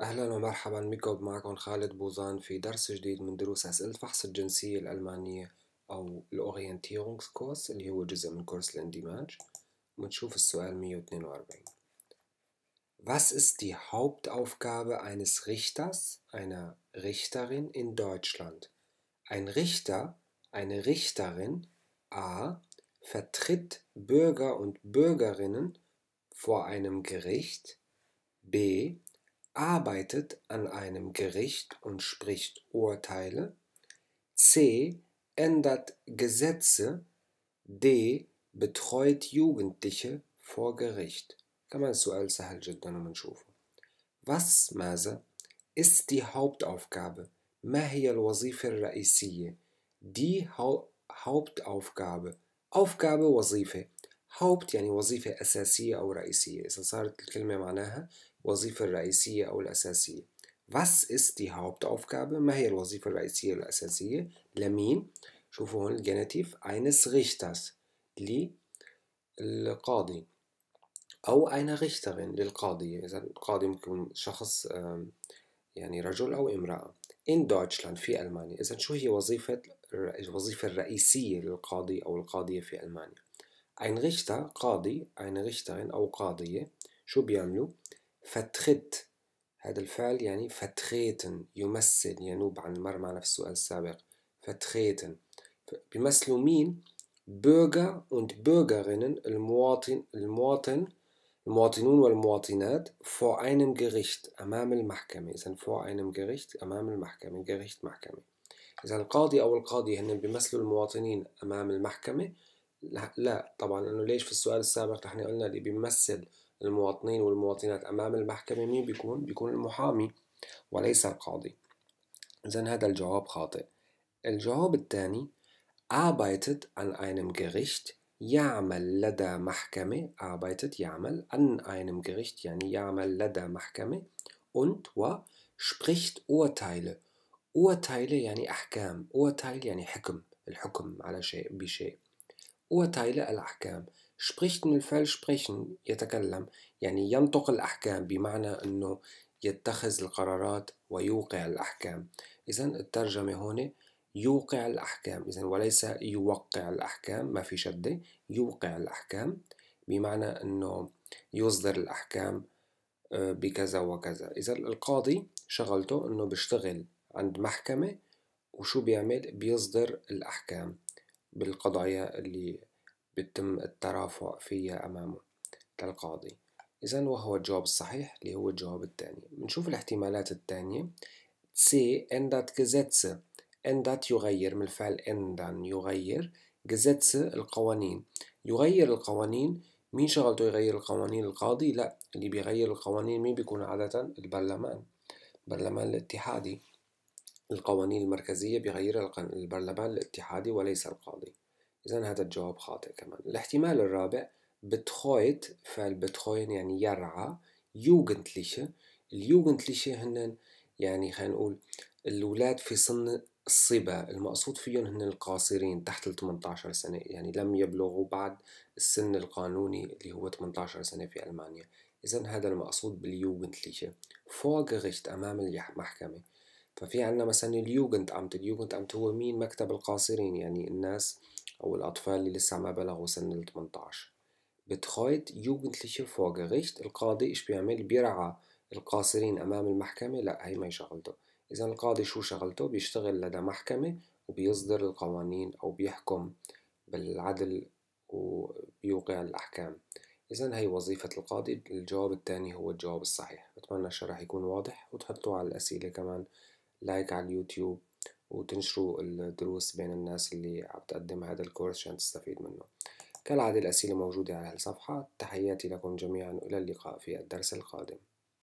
أهلا ومرحبا بكم معكم خالد بوزان في درس جديد من دروس أسئلة فحص الجنسية الألمانية أو الأورينتيرونغز كورس اللي هو جزء من كورس الاندماج ونشوف السؤال 142 Was ist die Hauptaufgabe eines Richters, einer Richterin in Deutschland? Ein Richter, eine Richterin A vertritt Bürger und Bürgerinnen vor einem Gericht B arbeitet an einem Gericht und spricht Urteile, c. ändert Gesetze, d. betreut Jugendliche vor Gericht. كمان سؤال سهل جدا ومنشوفه Was ماذا ist die Hauptaufgabe? Die Hauptaufgabe. Aufgabe, Wasife. هوبت يعني وظيفة أساسية أو رئيسية إذا صارت الكلمة معناها الوظيفة الرئيسية أو الأساسية Was ist die Hauptaufgabe ما هي الوظيفة الرئيسية والأساسية لمين شوفوا هون الجناتيف eines Richters للقاضي أو eine Richterin للقاضية إذا القاضي ممكن شخص يعني رجل أو امرأة in Deutschland في ألمانيا إذا شو هي وظيفة الوظيفة الرئيسية للقاضي أو القاضية في ألمانيا Ein Richter, قاضي, eine Richterin أو قاضية شو بيعملوا؟ فتخت هذا الفعل يعني فتخيتن يمثل ينوب عن مر معنا في السؤال السابق فتخيتن بيمثلوا مين؟ Bürger und Bürgerinnen, المواطن, المواطن المواطنون والمواطنات vor einem Gericht أمام المحكمة إذا vor einem Gericht أمام المحكمة Gericht محكمة إذا القاضي أو القاضي هن بيمثلوا المواطنين أمام المحكمة لا طبعا انه ليش في السؤال السابق نحن قلنا اللي بيمثل المواطنين والمواطنات امام المحكمه مين بيكون بيكون المحامي وليس القاضي اذا هذا الجواب خاطئ الجواب الثاني arbeitet an einem Gericht يعمل لدى محكمة arbeitet يعمل an einem Gericht يعني يعمل لدى محكمة und و spricht Urteile Urteile يعني أحكام Urteile يعني حكم الحكم على شيء بشيء وتايل الأحكام spricht من الفعل sprechen يتكلم يعني ينطق الأحكام بمعنى أنه يتخذ القرارات ويوقع الأحكام إذا الترجمة هون يوقع الأحكام إذا وليس يوقع الأحكام ما في شدة يوقع الأحكام بمعنى أنه يصدر الأحكام بكذا وكذا إذا القاضي شغلته أنه بيشتغل عند محكمة وشو بيعمل بيصدر الأحكام بالقضايا اللي بتم الترافع فيها أمامه للقاضي إذا وهو الجواب الصحيح اللي هو الجواب الثاني بنشوف الاحتمالات الثانية C ändert Gesetze ändert يغير من الفعل ändern يغير Gesetze القوانين يغير القوانين مين شغلته يغير القوانين القاضي؟ لا اللي بيغير القوانين مين بيكون عادة؟ البرلمان البرلمان الاتحادي القوانين المركزية بغيرها البرلمان الاتحادي وليس القاضي إذا هذا الجواب خاطئ كمان الاحتمال الرابع بتخويت فالبتخوين يعني يرعى يوغنتليشه اليوغنتليشه هن يعني خلينا نقول الولاد في سن الصبا المقصود فيهم هن القاصرين تحت ال 18 سنة يعني لم يبلغوا بعد السن القانوني اللي هو 18 سنة في ألمانيا إذا هذا المقصود باليوغنتليشه غشت أمام المحكمة ففي عندنا مثلا اليوجنت أمت اليوجنت أمت هو مين مكتب القاصرين يعني الناس أو الأطفال اللي لسه ما بلغوا سن ال 18 بتخايت Jugendliche vor Gericht القاضي إيش بيعمل بيرعى القاصرين أمام المحكمة لا هي ما شغلته إذا القاضي شو شغلته بيشتغل لدى محكمة وبيصدر القوانين أو بيحكم بالعدل وبيوقع الأحكام إذا هي وظيفة القاضي الجواب الثاني هو الجواب الصحيح بتمنى الشرح يكون واضح وتحطوه على الأسئلة كمان لايك على اليوتيوب وتنشروا الدروس بين الناس اللي عم تقدم هذا الكورس عشان تستفيد منه كالعادة الأسئلة موجودة على الصفحة تحياتي لكم جميعا وإلى اللقاء في الدرس القادم